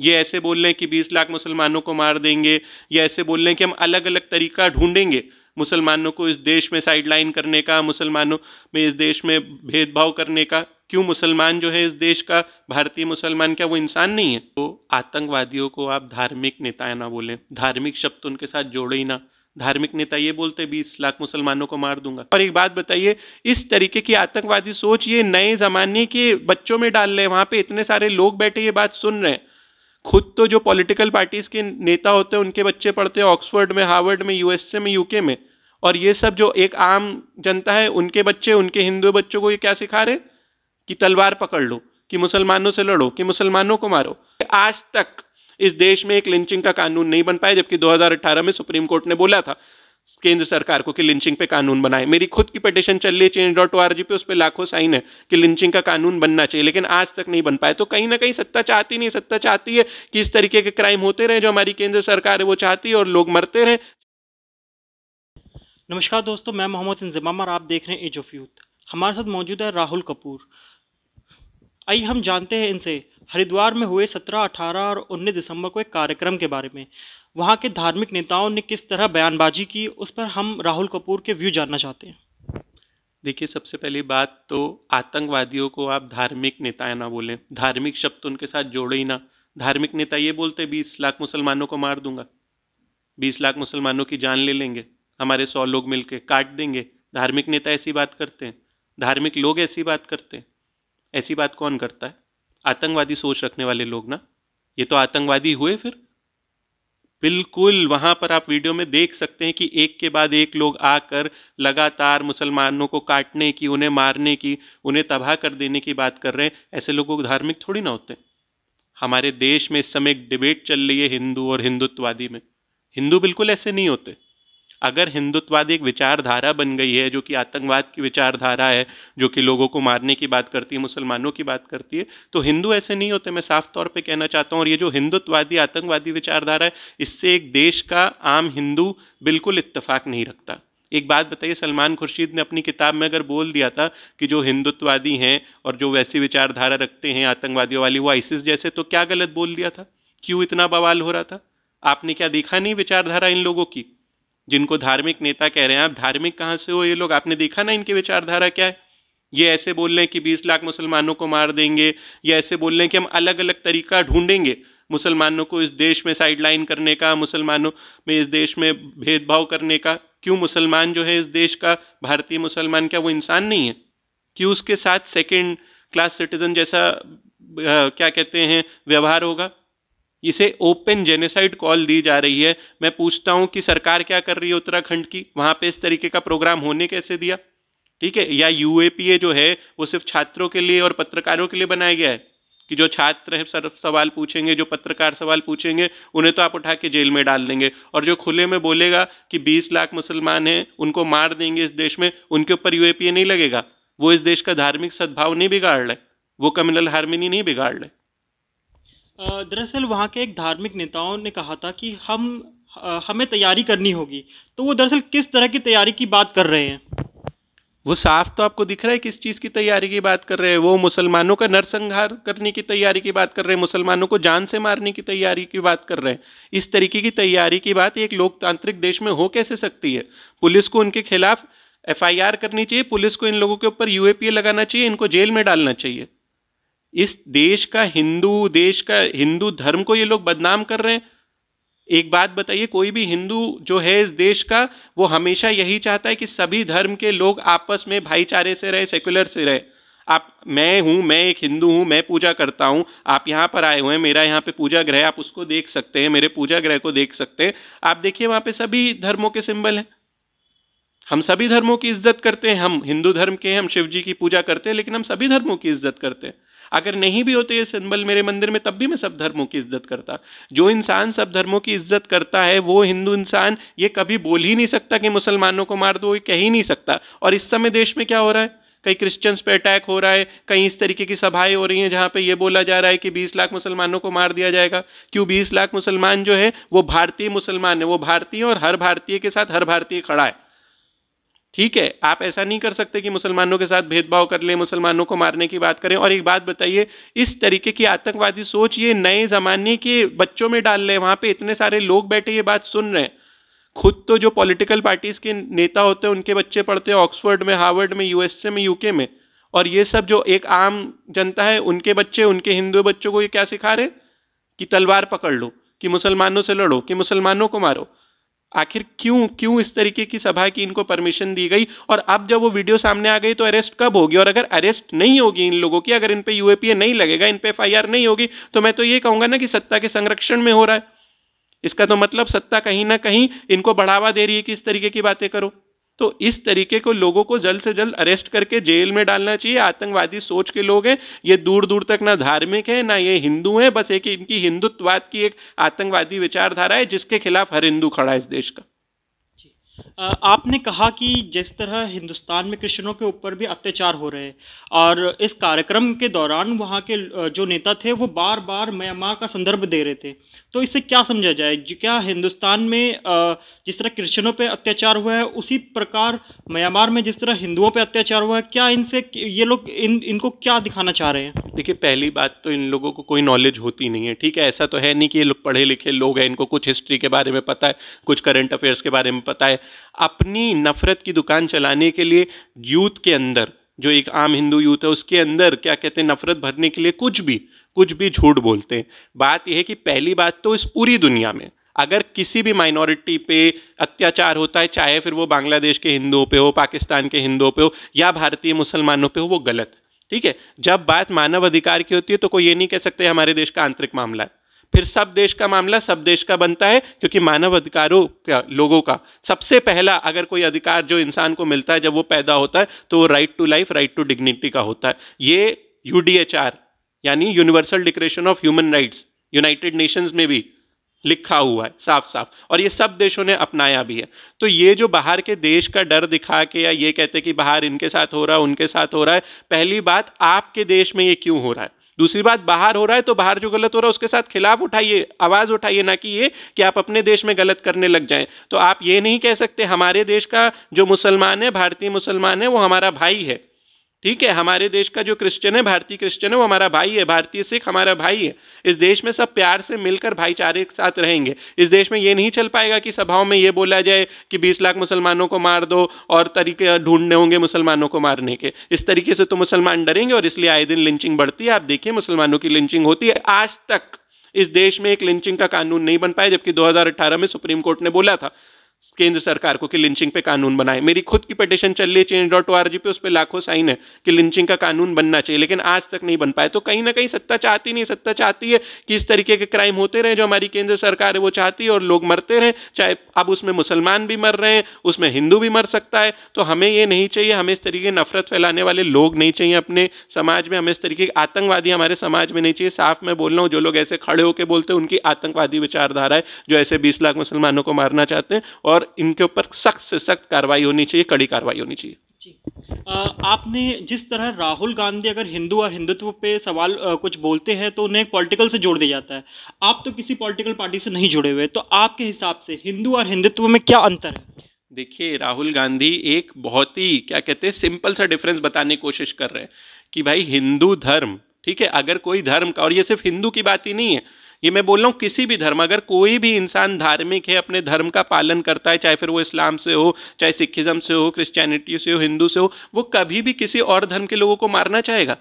ये ऐसे बोल रहे हैं कि बीस लाख मुसलमानों को मार देंगे ये ऐसे बोल रहे हैं कि हम अलग अलग तरीका ढूंढेंगे मुसलमानों को इस देश में साइडलाइन करने का मुसलमानों में इस देश में भेदभाव करने का क्यों मुसलमान जो है इस देश का भारतीय मुसलमान क्या वो इंसान नहीं है तो आतंकवादियों को आप धार्मिक नेता ना बोलें धार्मिक शब्द तो उनके साथ जोड़े ही ना धार्मिक नेता ये बोलते बीस लाख मुसलमानों को मार दूंगा और एक बात बताइए इस तरीके की आतंकवादी सोच ये नए ज़माने के बच्चों में डाल रहे हैं वहाँ पे इतने सारे लोग बैठे ये बात सुन रहे हैं खुद तो जो पॉलिटिकल पार्टीज़ के नेता होते हैं उनके बच्चे पढ़ते हैं ऑक्सफोर्ड में हार्वर्ड में यूएसए में यूके में और ये सब जो एक आम जनता है उनके बच्चे उनके हिंदू बच्चों को ये क्या सिखा रहे कि तलवार पकड़ लो कि मुसलमानों से लड़ो कि मुसलमानों को मारो आज तक इस देश में एक लिंचिंग का कानून नहीं बन पाया जबकि 2018 में सुप्रीम कोर्ट ने बोला था केंद्र सरकार को कि लिंचिंग पे कानून बनाए मेरी खुद की पटिशन चल रही है change dot O R G पे उस पर लाखों साइन है कि लिंचिंग का कानून बनना चाहिए लेकिन आज तक नहीं बन पाए तो कहीं ना कहीं सत्ता चाहती नहीं सत्ता चाहती है कि इस तरीके के क्राइम होते रहे जो हमारी केंद्र सरकार है वो चाहती है और लोग मरते रहे नमस्कार दोस्तों मैं मोहम्मद इंजमाम और आप देख रहे हैं एज ऑफ यूथ हमारे साथ मौजूद है राहुल कपूर आई हम जानते हैं इनसे हरिद्वार में हुए सत्रह अठारह और उन्नीस दिसंबर को एक कार्यक्रम के बारे में वहाँ के धार्मिक नेताओं ने किस तरह बयानबाजी की उस पर हम राहुल कपूर के व्यू जानना चाहते हैं देखिए सबसे पहली बात तो आतंकवादियों को आप धार्मिक नेता ना बोलें धार्मिक शब्द तो उनके साथ जोड़े ही ना धार्मिक नेता ये बोलते बीस लाख मुसलमानों को मार दूंगा बीस लाख मुसलमानों की जान ले लेंगे हमारे सौ लोग मिलके काट देंगे धार्मिक नेता ऐसी बात करते हैं धार्मिक लोग ऐसी बात करते हैं ऐसी बात कौन करता है आतंकवादी सोच रखने वाले लोग ना ये तो आतंकवादी हुए फिर बिल्कुल वहाँ पर आप वीडियो में देख सकते हैं कि एक के बाद एक लोग आकर लगातार मुसलमानों को काटने की उन्हें मारने की उन्हें तबाह कर देने की बात कर रहे हैं ऐसे लोगों को धार्मिक थोड़ी ना होते हमारे देश में इस समय एक डिबेट चल रही है हिंदू और हिंदुत्ववादी में हिंदू बिल्कुल ऐसे नहीं होते अगर हिंदुत्ववाद एक विचारधारा बन गई है जो कि आतंकवाद की विचारधारा है जो कि लोगों को मारने की बात करती है मुसलमानों की बात करती है तो हिंदू ऐसे नहीं होते मैं साफ तौर पे कहना चाहता हूँ और ये जो हिंदुत्ववादी आतंकवादी विचारधारा है इससे एक देश का आम हिंदू बिल्कुल इत्तफाक नहीं रखता एक बात बताइए सलमान खुर्शीद ने अपनी किताब में अगर बोल दिया था कि जो हिंदुत्ववादी हैं और जो वैसी विचारधारा रखते हैं आतंकवादियों वाली वो आइसिस जैसे तो क्या गलत बोल दिया था क्यों इतना बवाल हो रहा था आपने क्या देखा नहीं विचारधारा इन लोगों की जिनको धार्मिक नेता कह रहे हैं आप धार्मिक कहाँ से हो ये लोग आपने देखा ना इनकी विचारधारा क्या है ये ऐसे बोल रहे हैं कि बीस लाख मुसलमानों को मार देंगे या ऐसे बोल रहे हैं कि हम अलग अलग तरीका ढूंढेंगे मुसलमानों को इस देश में साइडलाइन करने का मुसलमानों में इस देश में भेदभाव करने का क्यों मुसलमान जो है इस देश का भारतीय मुसलमान क्या वो इंसान नहीं है कि उसके साथ सेकेंड क्लास सिटीज़न जैसा आ, क्या कहते हैं व्यवहार होगा इसे ओपन जेनेसाइड कॉल दी जा रही है मैं पूछता हूँ कि सरकार क्या कर रही है उत्तराखंड की वहाँ पे इस तरीके का प्रोग्राम होने कैसे दिया ठीक है या यू जो है वो सिर्फ छात्रों के लिए और पत्रकारों के लिए बनाया गया है कि जो छात्र हैं सर सवाल पूछेंगे जो पत्रकार सवाल पूछेंगे उन्हें तो आप उठा के जेल में डाल देंगे और जो खुले में बोलेगा कि 20 लाख मुसलमान हैं उनको मार देंगे इस देश में उनके ऊपर यू नहीं लगेगा वो इस देश का धार्मिक सद्भाव नहीं बिगाड़ रहे वो कम्युनल हारमोनी नहीं बिगाड़ रहे दरअसल वहाँ के एक धार्मिक नेताओं ने कहा था कि हम हमें तैयारी करनी होगी तो वो दरअसल किस तरह की तैयारी की बात कर रहे हैं वो साफ तो आपको दिख रहा है किस चीज़ की तैयारी की बात कर रहे हैं वो मुसलमानों का नरसंहार करने की तैयारी की बात कर रहे हैं मुसलमानों को जान से मारने की तैयारी की बात कर रहे हैं इस तरीके की तैयारी की बात एक लोकतांत्रिक देश में हो कैसे सकती है पुलिस को उनके खिलाफ एफ करनी चाहिए पुलिस को इन लोगों के ऊपर यू लगाना चाहिए इनको जेल में डालना चाहिए इस देश का हिंदू देश का हिंदू धर्म को ये लोग बदनाम कर रहे हैं एक बात बताइए कोई भी हिंदू जो है इस देश का वो हमेशा यही चाहता है कि सभी धर्म के लोग आपस में भाईचारे से रहे सेकुलर से रहे आप मैं हूँ मैं एक हिंदू हूँ मैं पूजा करता हूँ आप यहाँ पर आए हुए हैं मेरा यहाँ पे पूजा ग्रह आप उसको देख सकते हैं मेरे पूजा ग्रह को देख सकते हैं आप देखिए वहाँ पे सभी धर्मों के सिंबल हैं हम सभी धर्मों की इज्जत करते हैं हम हिंदू धर्म के हैं हम शिव जी की पूजा करते हैं लेकिन हम सभी धर्मों की इज्जत करते हैं अगर नहीं भी होते ये सिंबल मेरे मंदिर में तब भी मैं सब धर्मों की इज्जत करता जो इंसान सब धर्मों की इज्जत करता है वो हिंदू इंसान ये कभी बोल ही नहीं सकता कि मुसलमानों को मार दो ये कह ही नहीं सकता और इस समय देश में क्या हो रहा है कई क्रिश्चियंस पे अटैक हो रहा है कहीं इस तरीके की सभाएं हो रही हैं जहाँ पे ये बोला जा रहा है कि 20 लाख मुसलमानों को मार दिया जाएगा क्यों 20 लाख मुसलमान जो है वो भारतीय मुसलमान है वो भारतीय और हर भारतीय के साथ हर भारतीय खड़ा है ठीक है आप ऐसा नहीं कर सकते कि मुसलमानों के साथ भेदभाव कर लें मुसलमानों को मारने की बात करें और एक बात बताइए इस तरीके की आतंकवादी सोच ये नए ज़माने के बच्चों में डाल रहे हैं वहाँ पर इतने सारे लोग बैठे ये बात सुन रहे हैं खुद तो जो पॉलिटिकल पार्टीज़ के नेता होते हैं उनके बच्चे पढ़ते हैं ऑक्सफोर्ड में हार्वर्ड में यूएसए में यूके में और ये सब जो एक आम जनता है उनके बच्चे उनके हिंदू बच्चों को ये क्या सिखा रहे कि तलवार पकड़ लो कि मुसलमानों से लड़ो कि मुसलमानों को मारो आखिर क्यों क्यों इस तरीके की सभा की इनको परमिशन दी गई और अब जब वो वीडियो सामने आ गई तो अरेस्ट कब होगी और अगर अरेस्ट नहीं होगी इन लोगों की अगर इन पर यूएपीए नहीं लगेगा इन पर एफ नहीं होगी तो मैं तो ये कहूँगा ना कि सत्ता के संरक्षण में हो रहा है इसका तो मतलब सत्ता कहीं ना कहीं इनको बढ़ावा दे रही है कि इस तरीके की बातें करो तो इस तरीके को लोगों को जल्द से जल्द अरेस्ट करके जेल में डालना चाहिए आतंकवादी सोच के लोग हैं ये दूर दूर तक ना धार्मिक है ना ये हिंदू हैं बस एक इनकी हिंदुत्ववाद की एक आतंकवादी विचारधारा है जिसके खिलाफ हर हिंदू खड़ा है इस देश का आपने कहा कि जिस तरह हिंदुस्तान में क्रिश्चनों के ऊपर भी अत्याचार हो रहे हैं और इस कार्यक्रम के दौरान वहाँ के जो नेता थे वो बार बार म्यांमार का संदर्भ दे रहे थे तो इससे क्या समझा जाए क्या हिंदुस्तान में जिस तरह क्रिश्चनों पे अत्याचार हुआ है उसी प्रकार म्यांमार में जिस तरह हिंदुओं पे अत्याचार हुआ है क्या इनसे ये लोग इन इनको क्या दिखाना चाह रहे हैं देखिए पहली बात तो इन लोगों को कोई नॉलेज होती नहीं है ठीक है ऐसा तो है नहीं कि ये लोग पढ़े लिखे लोग हैं इनको कुछ हिस्ट्री के बारे में पता है कुछ करंट अफेयर्स के बारे में पता है अपनी नफ़रत की दुकान चलाने के लिए यूथ के अंदर जो एक आम हिंदू यूथ है उसके अंदर क्या कहते हैं नफ़रत भरने के लिए कुछ भी कुछ भी झूठ बोलते हैं बात यह है कि पहली बात तो इस पूरी दुनिया में अगर किसी भी माइनॉरिटी पे अत्याचार होता है चाहे फिर वो बांग्लादेश के हिंदुओं पे हो पाकिस्तान के हिंदुओं पे हो या भारतीय मुसलमानों पे हो वो गलत ठीक है जब बात मानव अधिकार की होती है तो कोई ये नहीं कह सकते हमारे देश का आंतरिक मामला है फिर सब देश का मामला सब देश का बनता है क्योंकि मानव अधिकारों का लोगों का सबसे पहला अगर कोई अधिकार जो इंसान को मिलता है जब वो पैदा होता है तो वो right to life right to dignity का होता है ये यू यानी universal declaration of human rights united nations में भी लिखा हुआ है साफ साफ और ये सब देशों ने अपनाया भी है तो ये जो बाहर के देश का डर दिखा के या ये कहते कि बाहर इनके साथ हो रहा है उनके साथ हो रहा है पहली बात आपके देश में ये क्यों हो रहा है दूसरी बात बाहर हो रहा है तो बाहर जो गलत हो रहा है उसके साथ खिलाफ उठाइए आवाज़ उठाइए ना कि ये कि आप अपने देश में गलत करने लग जाएं तो आप ये नहीं कह सकते हमारे देश का जो मुसलमान है भारतीय मुसलमान है वो हमारा भाई है ठीक है हमारे देश का जो क्रिश्चियन है भारतीय क्रिश्चियन है वो हमारा भाई है भारतीय सिख हमारा भाई है इस देश में सब प्यार से मिलकर भाईचारे के साथ रहेंगे इस देश में ये नहीं चल पाएगा कि सभाओं में ये बोला जाए कि बीस लाख मुसलमानों को मार दो और तरीके ढूंढने होंगे मुसलमानों को मारने के इस तरीके से तो मुसलमान डरेंगे और इसलिए आए दिन लिंचिंग बढ़ती है आप देखिए मुसलमानों की लिंचिंग होती है आज तक इस देश में एक लिंचिंग का कानून नहीं बन पाया जबकि 2018 में सुप्रीम कोर्ट ने बोला था केंद्र सरकार को कि लिंचिंग पे कानून बनाए मेरी खुद की पटिशन चल रही है change dot O R G पे उस पर लाखों साइन है कि लिंचिंग का कानून बनना चाहिए लेकिन आज तक नहीं बन पाए तो कहीं ना कहीं सत्ता चाहती नहीं सत्ता चाहती है कि इस तरीके के क्राइम होते रहे जो हमारी केंद्र सरकार है वो चाहती है और लोग मरते रहें चाहे अब उसमें मुसलमान भी मर रहे हैं उसमें हिंदू भी मर सकता है तो हमें ये नहीं चाहिए हमें इस तरीके नफरत फैलाने वाले लोग नहीं चाहिए अपने समाज में हमें इस तरीके के आतंकवादी हमारे समाज में नहीं चाहिए साफ मैं बोल रहा हूँ जो लोग ऐसे खड़े होकर बोलते हैं उनकी आतंकवादी विचारधारा है जो ऐसे बीस लाख मुसलमानों को मारना चाहते हैं और और इनके ऊपर सख्त से सख्त कार्रवाई होनी चाहिए कड़ी कार्रवाई होनी चाहिए आपने जिस तरह राहुल गांधी अगर हिंदू और हिंदुत्व पे सवाल कुछ बोलते हैं तो उन्हें पॉलिटिकल से जोड़ दिया जाता है आप तो किसी पॉलिटिकल पार्टी से नहीं जुड़े हुए तो आपके हिसाब से हिंदू और हिंदुत्व में क्या अंतर है देखिए राहुल गांधी एक बहुत ही क्या कहते हैं सिंपल सा डिफरेंस बताने की कोशिश कर रहे हैं कि भाई हिंदू धर्म ठीक है अगर कोई धर्म का और ये सिर्फ हिंदू की बात ही नहीं है ये मैं बोल रहा हूँ किसी भी धर्म अगर कोई भी इंसान धार्मिक है अपने धर्म का पालन करता है चाहे फिर वो इस्लाम से हो चाहे सिखिज़म से हो क्रिश्चियनिटी से हो हिंदू से हो वो कभी भी किसी और धर्म के लोगों को मारना चाहेगा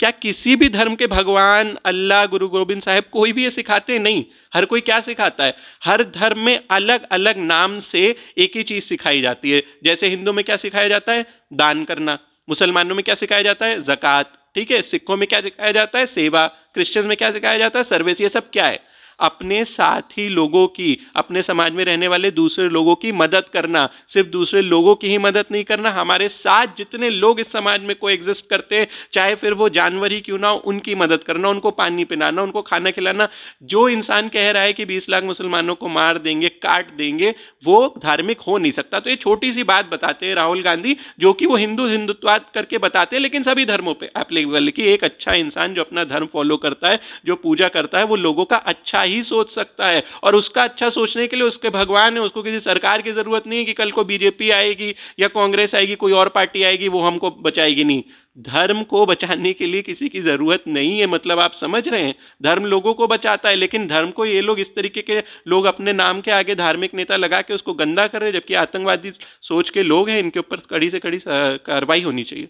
क्या किसी भी धर्म के भगवान अल्लाह गुरु गोविंद साहब कोई भी ये सिखाते हैं नहीं हर कोई क्या सिखाता है हर धर्म में अलग अलग नाम से एक ही चीज़ सिखाई जाती है जैसे हिंदू में क्या सिखाया जाता है दान करना मुसलमानों में क्या सिखाया जाता है जक़ात ठीक है सिखों में क्या सिखाया जाता है सेवा क्रिश्चियंस में क्या सिखाया जाता है सर्विस ये सब क्या है अपने साथ ही लोगों की अपने समाज में रहने वाले दूसरे लोगों की मदद करना सिर्फ दूसरे लोगों की ही मदद नहीं करना हमारे साथ जितने लोग इस समाज में को एग्जिस्ट करते हैं चाहे फिर वो जानवर ही क्यों ना हो उनकी मदद करना उनको पानी पिलाना उनको खाना खिलाना जो इंसान कह रहा है कि बीस लाख मुसलमानों को मार देंगे काट देंगे वो धार्मिक हो नहीं सकता तो ये छोटी सी बात बताते हैं राहुल गांधी जो कि वो हिंदू हिंदुत्वाद करके बताते हैं लेकिन सभी धर्मों पर एप्लीकेबल कि एक अच्छा इंसान जो अपना धर्म फॉलो करता है जो पूजा करता है वो लोगों का अच्छा ही सोच सकता है और उसका अच्छा सोचने के लिए उसके भगवान है उसको किसी सरकार की ज़रूरत नहीं है कि कल को बीजेपी आएगी या कांग्रेस आएगी कोई और पार्टी आएगी वो हमको बचाएगी नहीं धर्म को बचाने के लिए किसी की ज़रूरत नहीं है मतलब आप समझ रहे हैं धर्म लोगों को बचाता है लेकिन धर्म को ये लोग इस तरीके के लोग अपने नाम के आगे धार्मिक नेता लगा के उसको गंदा कर रहे हैं जबकि आतंकवादी सोच के लोग हैं इनके ऊपर कड़ी से कड़ी कार्रवाई होनी चाहिए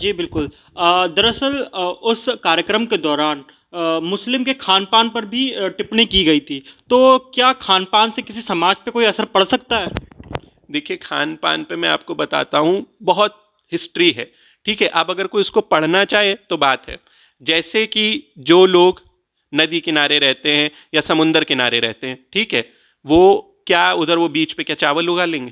जी बिल्कुल दरअसल उस कार्यक्रम के दौरान मुस्लिम के खान पान पर भी टिप्पणी की गई थी तो क्या खान पान से किसी समाज पे कोई असर पड़ सकता है देखिए खान पान पर मैं आपको बताता हूँ बहुत हिस्ट्री है ठीक है आप अगर कोई इसको पढ़ना चाहे तो बात है जैसे कि जो लोग नदी किनारे रहते हैं या समुंदर किनारे रहते हैं ठीक है वो क्या उधर वो बीच पे क्या चावल उगा लेंगे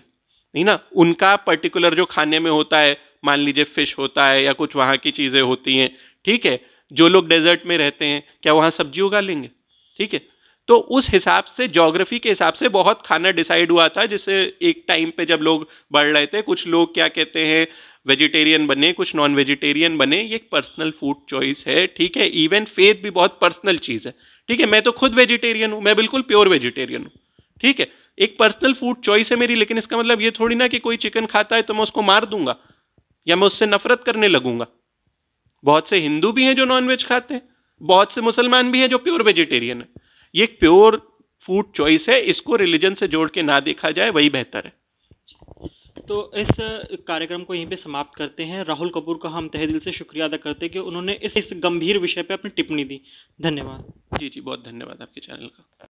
नहीं ना उनका पर्टिकुलर जो खाने में होता है मान लीजिए फिश होता है या कुछ वहाँ की चीज़ें होती हैं ठीक है जो लोग डेजर्ट में रहते हैं क्या वहाँ सब्जी उगा लेंगे ठीक है तो उस हिसाब से जोग्राफी के हिसाब से बहुत खाना डिसाइड हुआ था जिससे एक टाइम पे जब लोग बढ़ रहे थे कुछ लोग क्या कहते हैं वेजिटेरियन बने कुछ नॉन वेजिटेरियन बने ये एक पर्सनल फूड चॉइस है ठीक है इवन फेथ भी बहुत पर्सनल चीज़ है ठीक है मैं तो खुद वेजिटेरियन हूँ मैं बिल्कुल प्योर वेजिटेरियन हूँ ठीक है एक पर्सनल फूड चॉइस है मेरी लेकिन इसका मतलब ये थोड़ी ना कि कोई चिकन खाता है तो मैं उसको मार दूंगा या मैं उससे नफरत करने लगूंगा बहुत से हिंदू भी हैं जो नॉनवेज खाते हैं बहुत से मुसलमान भी हैं जो प्योर वेजिटेरियन है ये प्योर फूड चॉइस है इसको रिलीजन से जोड़ के ना देखा जाए वही बेहतर है तो इस कार्यक्रम को यहीं पे समाप्त करते हैं राहुल कपूर का हम तहे दिल से शुक्रिया अदा करते हैं कि उन्होंने इस इस गंभीर विषय पे अपनी टिप्पणी दी धन्यवाद जी जी बहुत धन्यवाद आपके चैनल का